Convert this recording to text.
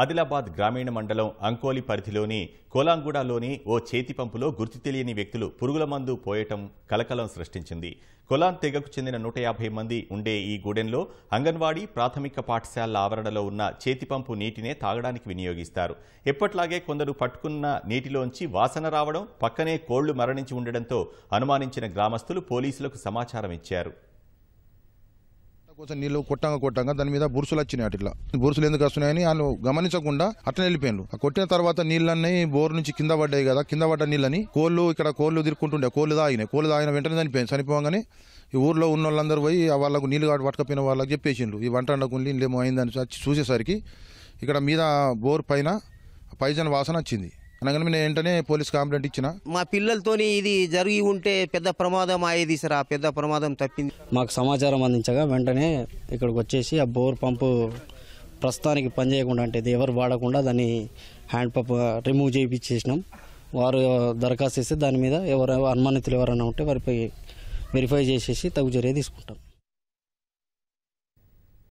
ఆదిలాబాద్ గ్రామీణ మండలం అంకోలి పరిధిలోని కోలాంగూడలోని ఓ చేతి పంపులో గుర్తు తెలియని వ్యక్తులు పురుగుల మందు పోయటం కలకలం సృష్టించింది కొలాన్ తెగకు చెందిన నూట యాభై మంది ఉండే ఈ గూడెంలో అంగన్వాడీ ప్రాథమిక పాఠశాల ఆవరణలో ఉన్న చేతిపంపు నీటినే తాగడానికి వినియోగిస్తారు ఎప్పట్లాగే కొందరు పట్టుకున్న నీటిలోంచి వాసన రావడం పక్కనే కోళ్లు మరణించి ఉండడంతో అనుమానించిన గ్రామస్తులు పోలీసులకు సమాచారం ఇచ్చారు కోసం నీళ్ళు కొట్టంగా కొట్టంగా దాని మీద బురుసులు వచ్చినాయి అట్లా బురుసులు ఎందుకు వస్తున్నాయని వాళ్ళు గమనించకుండా అట్లనే వెళ్ళిపోయినారు ఆ కొట్టిన తర్వాత నీళ్ళన్నీ బోర్ నుంచి కింద పడ్డాయి కదా కింద పడ్డ నీళ్ళని కోళ్ళు ఇక్కడ కోళ్ళు తిరుక్కుంటుండే కోళ్ళు తాగినాయి కోళ్ళు తాగిన వెంటనే చనిపోయింది చనిపోగానే ఈ ఊర్లో ఉన్న వాళ్ళందరూ పోయి వాళ్ళకు నీళ్ళు కాదు పట్టుకపోయిన వాళ్ళకి చెప్పేసిండ్రు ఈ వంట అండకు నీళ్ళు ఏమో అయిందని చూసేసరికి ఇక్కడ మీద బోర్ పైన పైజన్ వాసన వచ్చింది అనగానే నేను వెంటనే పోలీస్ కాంప్లైంట్ ఇచ్చిన మా పిల్లలతోని ఇది జరిగి ఉంటే పెద్ద ప్రమాదం అయ్యేది సార్ ఆ పెద్ద ప్రమాదం తప్పింది మాకు సమాచారం అందించగా వెంటనే ఇక్కడికి వచ్చేసి ఆ బోర్ పంపు ప్రస్తుతానికి పనిచేయకుండా అంటే ఇది ఎవరు వాడకుండా దాన్ని హ్యాండ్ పంప్ రిమూవ్ చేయించేసినాం వారు దరఖాస్తు చేస్తే దాని మీద ఎవరు అనుమానితులు ఎవరైనా ఉంటే వారిపై వెరిఫై చేసేసి తగు చర్య తీసుకుంటాం